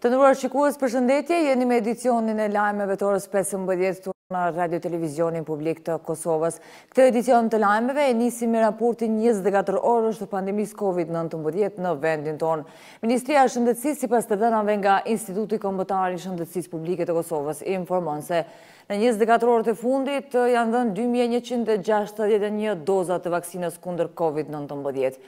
Të nëruar shikuës për shëndetje, jeni me edicionin e lajmeve të orës 15 të në radio-televizionin publik të Kosovës. Këtë edicion të lajmeve e nisi me raportin 24 orës të pandemis COVID-19 në vendin tonë. Ministria Shëndetsis si pas të dënave nga Instituti Kombëtari Shëndetsis Publike të Kosovës informon se në 24 orët e fundit janë dhënë 2161 dozat të vaksinës kunder COVID-19.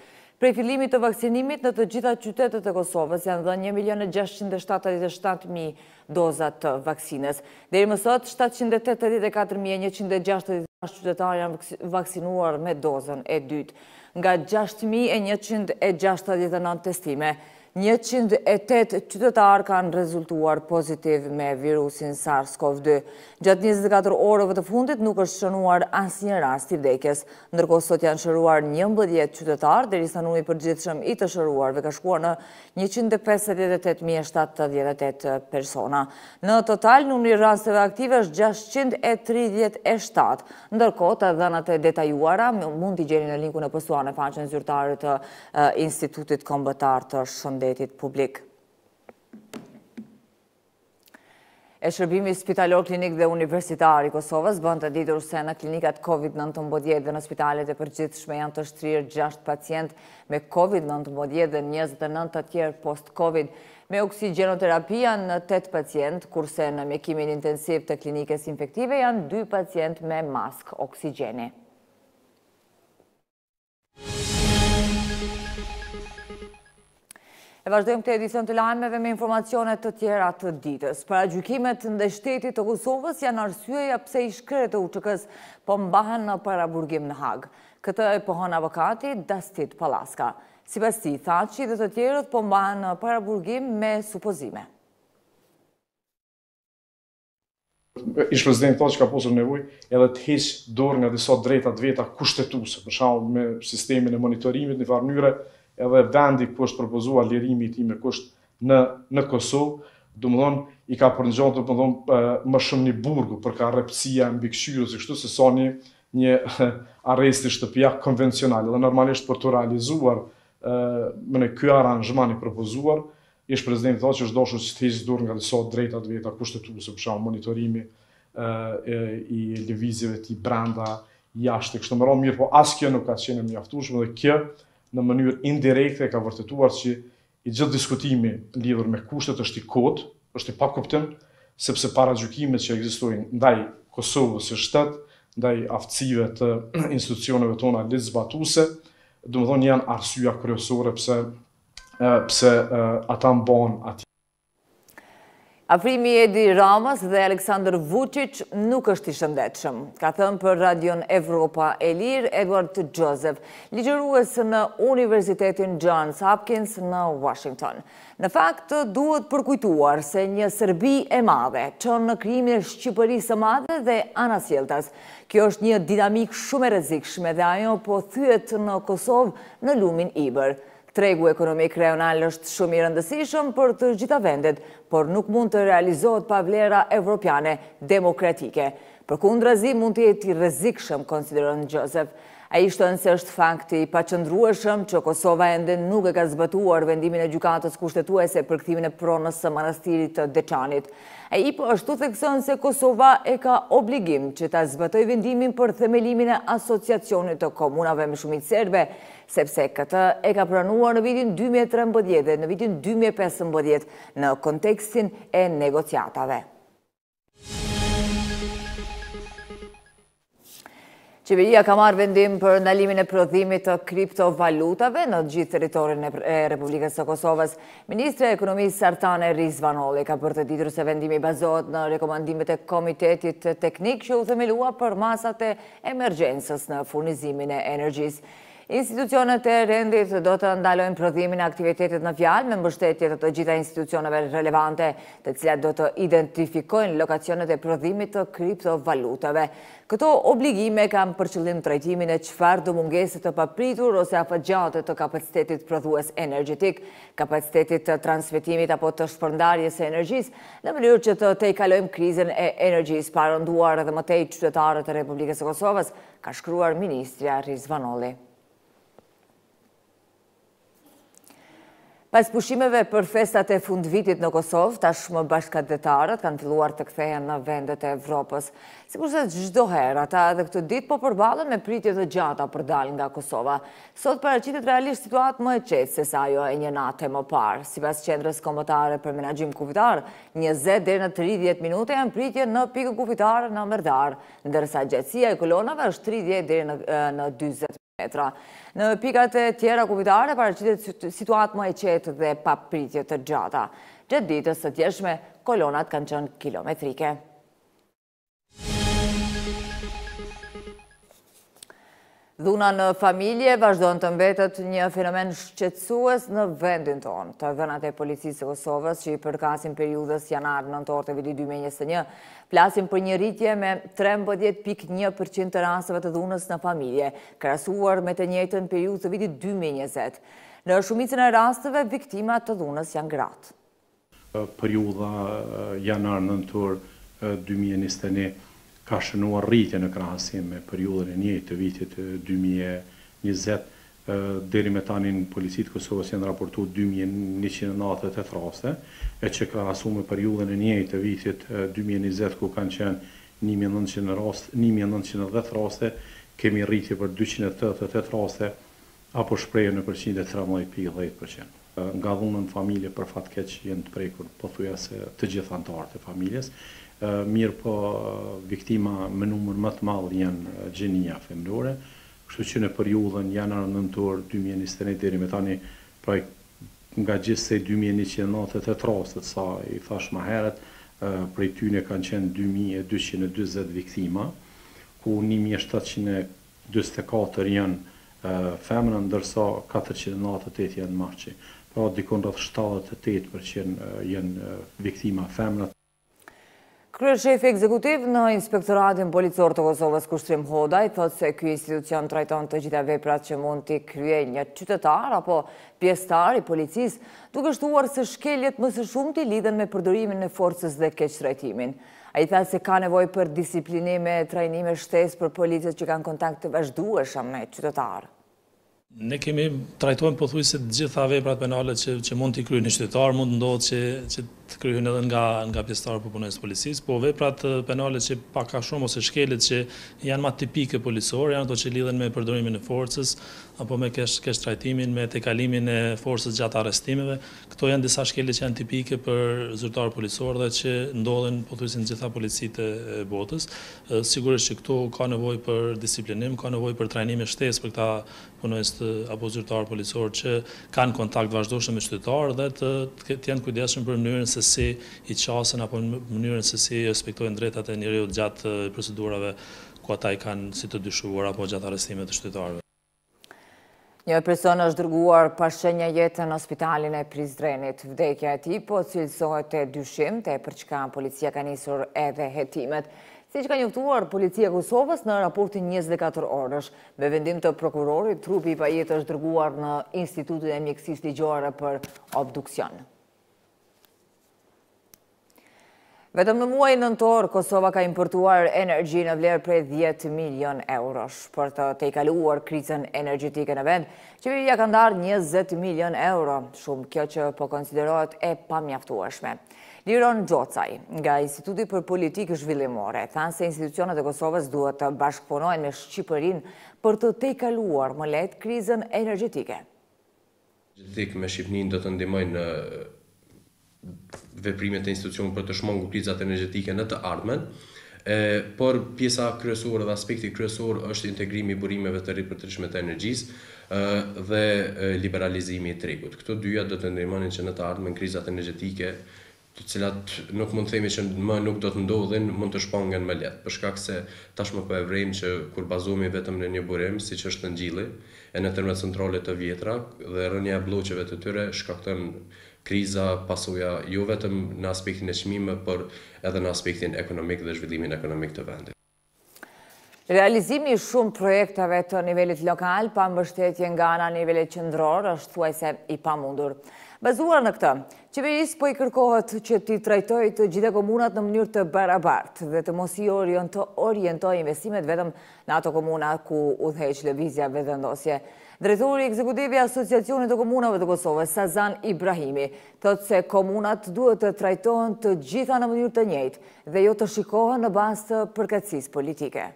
Prej filimit të vakcinimit në të gjitha qytetet e Kosovës janë dhe 1.677.000 dozat të vakcines. Dhe i mësot, 784.166 qytetar janë vakcinuar me dozën e dytë, nga 6.169 testime. 108 qytetar kanë rezultuar pozitiv me virusin SARS-CoV-2. Gjatë 24 orëve të fundit nuk është shënuar asë një rast i vdekjes, nërko sot janë shëruar një mbëdjet qytetar, dhe risa nëmi përgjithshëm i të shëruarve ka shkuar në 158.778 persona. Në total, nëmi rastëve aktive është 637, ndërko të dhenët e detajuara mund t'i gjeni në linku në pësuar në faqën zyrtarët të institutit kombëtar të shëndërë shëndetit publik. E shërbimi spitalor klinik dhe universitari Kosovës bënd të ditur se në klinikat COVID-19 dhe në spitalet e përgjithshme janë të shtrirë 6 pacient me COVID-19 dhe 29 të tjerë post-COVID. Me oksigenoterapia në 8 pacient, kurse në mjekimin intensiv të klinikës infektive janë 2 pacient me mask oksigeni. E vazhdojmë të edicion të lajmeve me informacionet të tjera të ditës. Për a në të shtetit të Kosovës janë arsye ja pse i shkre të uqëkës po mbahen në paraburgim në hagë. Këtë e pohon avokati Dastit Palaska. Si pas ti, tha që i dhe të tjerët po mbahen në paraburgim me supozime. Ishë prezident të që ka posër nevoj edhe të heqë dorë nga disa drejta të veta kushtetuse, për shalë me sistemin e monitorimit një farë njëre, edhe vendi ku është propozuar lirimi i tij me kusht në në Kosovë, domthon i ka përngjon të domthon më shumë në burgu për ka rrepsia mbi këshillën se kështu se soni një arresti shtëpia konvencional, dhe normalisht për të realizuar më në kjo aranjman i propozuar, ish prezident thotë që është doshën që të hisë dur nga dhe sot drejta të vjeta kushtetuese për shumë monitorimi e, i lëvizjeve të branda jashtë, kështu më mirë, po as kjo nuk ka qenë mjaftueshme dhe kjo në mënyrë indirekte ka vërtetuar që i gjithë diskutimi lidhur me kushtet është i kot, është i pakuptim, sepse para gjykimit që ekzistojnë ndaj Kosovës së shtet, ndaj aftësive të institucioneve tona legjislative, domethënë janë arsyeja kryesore pse pse ata mban atë Afrimi Edi Ramës dhe Aleksandr Vucic nuk është i shëndetëshëm, ka thëmë për Radion Evropa e Lirë, Edward Joseph, ligjërues në Universitetin Johns Hopkins në Washington. Në fakt, duhet përkujtuar se një Serbi e madhe, që në krimi e Shqipërisë e madhe dhe Anas Jeltas. Kjo është një dinamik shumë e rezikshme dhe ajo po thyet në Kosovë në lumin Iberë. Tregu ekonomik rejonal është shumë i rëndësishëm për të gjitha vendet, por nuk mund të realizohet pavlera evropiane demokratike. Për kundrazi mund të jeti rezikshëm, konsideron Gjosef. A ishtë nëse është fakti pa qëndrueshëm që Kosova ende nuk e ka zbëtuar vendimin e gjukatës kushtetuese për këtimin e pronës së manastirit të Deçanit. A i për po është të thekson se Kosova e ka obligim që ta zbëtoj vendimin për themelimin e asociacionit të komunave më shumit serbe, sepse këtë e ka pranuar në vitin 2013 dhe në vitin 2015 në kontekstin e negociatave. Qeveria ka marrë vendim për ndalimin e prodhimit të kriptovalutave në gjithë teritorin e Republikës të Kosovës. Ministre e Ekonomisë Sartane Rizvanoli ka për të ditru se vendimi bazot në rekomandimit e Komitetit Teknik që u themelua për masat e emergjensës në furnizimin e energjisë. Institucionet e rendit do të ndalojnë prodhimin e aktivitetet në fjalë me mbështetjet të të gjitha institucionet relevante të cilat do të identifikojnë lokacionet e prodhimit të kriptovalutave. Këto obligime kam përqëllim të rejtimin e qëfar dë mungeset të papritur ose a fëgjate të kapacitetit prodhues energetik, kapacitetit të transmitimit apo të shpërndarjes e energjis, në mënyrë që të te i kalojmë krizën e energjis parënduar edhe mëtej qytetarët e Republikës e Kosovës, ka shkruar Ministria Rizvanolli. Pas pushimeve për festat e fund vitit në Kosovë, tashmë bashkat detarët kanë luar të kthehen në vendet e Evropës. Si përse gjdo herë, ata edhe këtë dit po përbalën me pritje dhe gjata për dal nga Kosova. Sot aqitit realisht situat më e qetë se sa e një natë e më parë. Si pas qendrës komotare për menagjim kufitar, 20 dhe në 30 minute janë pritje në pikë kufitarë në mërdarë, ndërsa gjëtsia e kolonave është 30 dhe në 20 minute metra. Në pikat e tjera kubitare, paracitet situatë më e qetë dhe papritje të gjata. Gjëtë ditës të tjeshme, kolonat kanë qënë kilometrike. Dhuna në familje vazhdojnë të mbetët një fenomen shqetsues në vendin tonë. Të dhenat e policisë e Kosovës që i përkasin periudës janar në nëntor të vili 2021, plasin për një rritje me 13.1% të rasëve të dhunës në familje, krasuar me të njëtën periudës të vili 2020. Në shumicën e rasëve, viktimat të dhunës janë gratë. Periudha eh, janar në nëntor 2021, eh, ka shënuar rritje në krahësim me periudën e njëjtë të vitit 2020, dheri me tani në policitë Kosovës jenë raportu 2198 raste, e që krahësu me periudën e njëjtë të vitit 2020, ku kanë qenë 1910 raste, kemi rritje për 288 raste, apo shpreje në përqinjë dhe 13.10% nga dhunën familje për që jenë të prekur, po thuja se të gjithë antarë të familjes, mirë po viktima me numër më të malë jenë gjenia femërore, kështu që në periudhën janarë nëntor 2021 dheri me tani praj nga gjithë se të rastet sa i thash ma heret, prej tyne kanë qenë 2220 viktima, ku 1724 jenë femërën, ndërsa 498 jenë marqi pra dikon 78% jenë viktima femnët. Kryrë shefi ekzekutiv në Inspektoratin Policor të Kosovës Kushtrim Hodaj thot se kjo institucion trajton të gjitha veprat që mund t'i krye një qytetar apo pjestar i policis duke shtuar se shkeljet mësë shumë t'i lidhen me përdorimin në forcës dhe keqë trajtimin. A i thasë se ka nevoj për disiplinime, trajnime, shtes për policet që kanë kontakt të vazhduesham me qytetarë. Ne kemi trajtojmë pëthuj se gjitha veprat penale që mund t'i kryjë një qytetar, mund ndodhë që të kryhën edhe nga, nga pjestarë për punojnës policis, po veprat penale që pak ka shumë ose shkelit që janë ma tipike policore, janë ato që lidhen me përdorimin e forcës, apo me kesh, kesh trajtimin, me tekalimin e forcës gjatë arrestimeve, këto janë disa shkelit që janë tipike për zyrtarë policorë dhe që ndodhen po të gjitha policitë e botës. Sigurisht që këto ka nevojë për disiplinim, ka nevojë për trajnim e shtes për këta punojnës të apo zyrtarë policore që kanë kontakt vazhdoshën me qytetarë dhe të, të, të për mënyrën se si i qasën apo në mënyrën se si respektojnë drejtat e njëriut gjatë procedurave ku ata i kanë si të dyshuar apo gjatë arestimet të shtetarve. Një person është dërguar pashënja jetë në ospitalin e Prizrenit. Vdekja e ti po cilësohet e dyshim të e përçka policia ka njësur edhe jetimet. Si që ka njëftuar policia Kosovës në raportin 24 orësh, me vendim të prokurorit, trupi i pajit është dërguar në Institutit e Mjekësis Ligjore për obduksionë. Vetëm në muaj nëntor, Kosova ka importuar energji në vlerë prej 10 milion eurosh për të te i kaluar krizën energetike në vend, që ka ndarë 20 milion euro, shumë kjo që po konsiderohet e pamjaftuashme. Liron Gjocaj, nga Instituti për Politikë Zhvillimore, thanë se institucionet e Kosovës duhet të bashkëponojnë me Shqipërin për të te i kaluar më letë krizën energetike. Gjithik me Shqipnin do të ndimojnë në veprimet e institucionit për të shmangur krizat energjetike në të ardhmen. E, por pjesa kryesore dhe aspekti kryesor është integrimi i burimeve të rritë për të rishmet e energjisë dhe e, liberalizimi i tregut. Këto dyja do të ndërimonin që në të ardhmen krizat energetike, të cilat nuk mund të themi që në më nuk do të ndodhin mund të shpangen më letë për shkak se tashme po për evrejm që kur bazomi vetëm në një burim si që është në gjili e në tërme centralit të vjetra dhe rënja e bloqeve të tyre shkaktojnë kriza pasoja jo vetëm në aspektin e çmimeve, por edhe në aspektin ekonomik dhe zhvillimin ekonomik të vendit. Realizimi i shumë projekteve të nivelit lokal pa mbështetje nga ana e nivelit qendror është thuajse i pamundur. Bazuar në këtë, qeverisë po i kërkohet që të trajtojë të gjitha komunat në mënyrë të barabartë dhe të mos i orientojë orientoj investimet vetëm në ato komunat ku udhëheq lëvizja vetëndosje drejtori ekzekutivi Asociacionit të Komunave të Kosovës, Sazan Ibrahimi, tëtë se komunat duhet të trajtohen të gjitha në mënyrë të njëjtë dhe jo të shikohen në bastë të politike.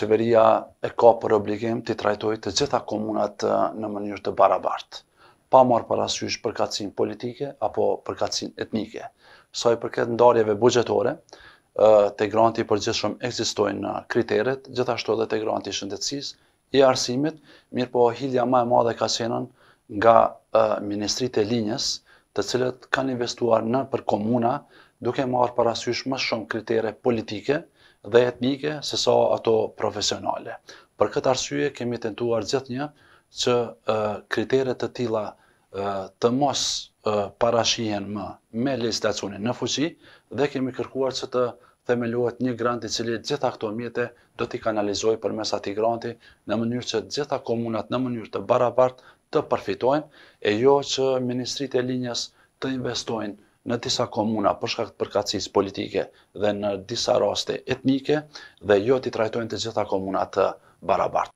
Qeveria e ka për obligim të trajtoj të gjitha komunat në mënyrë të barabartë, pa marë parasysh përkatsin politike apo përkatsin etnike. Soj përket ndarjeve bugjetore, të granti për gjithë shumë eksistojnë kriteret, gjithashtu edhe të granti shëndetsisë, i arsimit, mirë po hilja ma e madhe ka qenën nga Ministrit e Linjës, të cilët kanë investuar në për komuna, duke marë parasysh më shumë kritere politike dhe etnike, se sa ato profesionale. Për këtë arsye, kemi tentuar gjithë një që kritere të tila të mos parashien më me legislacionin në fuqi, dhe kemi kërkuar që të themeluhet një grant i cili gjitha këto mjete do t'i kanalizoj për mes ati granti në mënyrë që gjitha komunat në mënyrë të barabart të përfitojnë e jo që Ministrit e Linjës të investojnë në disa komuna përshka këtë përkacis politike dhe në disa raste etnike dhe jo t'i trajtojnë të gjitha komunat të barabart.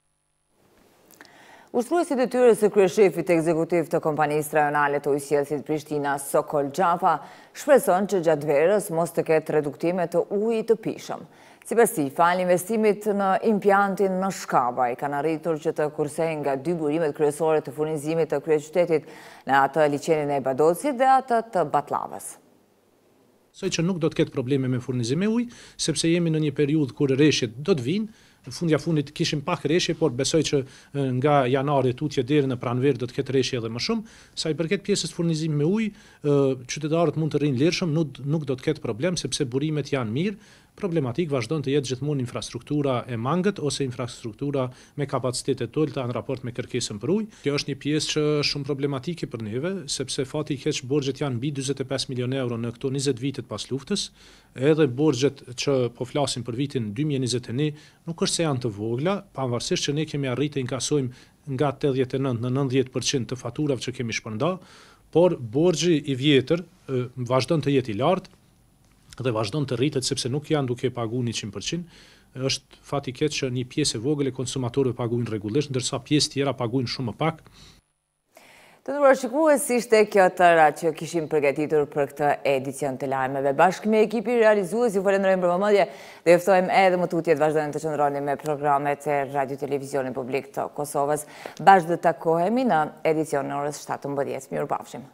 Ushtruesit e tyre se kryeshefit e ekzekutiv të kompanisë rajonale të ujësjelësit Prishtina Sokol Gjafa shpreson që gjatë verës mos të ketë reduktime të ujë të pishëm. Si përsi, falë investimit në impjantin në Shkaba i kanë arritur që të kursejnë nga dy burimet kryesore të furnizimit të kryeqytetit në atë licenin e Badocit dhe atë të Batlavës. Soj që nuk do të ketë probleme me furnizime ujë, sepse jemi në një periud kërë reshet do të vinë, në fundja fundit kishim pak reshje, por besoj që nga janarit tutje deri në pranverë do të ketë reshje edhe më shumë, sa i përket pjesës furnizim me uj, qytetarët mund të rinë lirëshëm, nuk, nuk do të ketë problem, sepse burimet janë mirë, problematik vazhdon të jetë gjithmonë infrastruktura e mangët ose infrastruktura me kapacitet e tolta në raport me kërkesën për ujë. Kjo është një pjesë që shumë problematike për neve, sepse fati i keq borxhet janë mbi 45 milionë euro në këto 20 vitet pas luftës, edhe borxhet që po flasim për vitin 2021 nuk është se janë të vogla, pavarësisht që ne kemi arritë të inkasojmë nga 89 në 90% të faturave që kemi shpërndar, por borxhi i vjetër vazhdon të jetë i lartë, dhe vazhdon të rritet sepse nuk janë duke pagu 100%, është fati keq që një pjesë e vogël e konsumatorëve paguajnë rregullisht, ndërsa pjesë tjera paguajnë shumë më pak. Të duar shikues, ishte kjo tëra që kishim përgatitur për këtë edicion të lajmeve. Bashkë me ekipi realizues, ju falenderojmë për vëmendje dhe ju ftojmë edhe më tutje të vazhdoni të qëndroni me programet e Radio Televizionit Publik të Kosovës. Bashkë do të takohemi në edicionin e orës 17:00. Mirupafshim.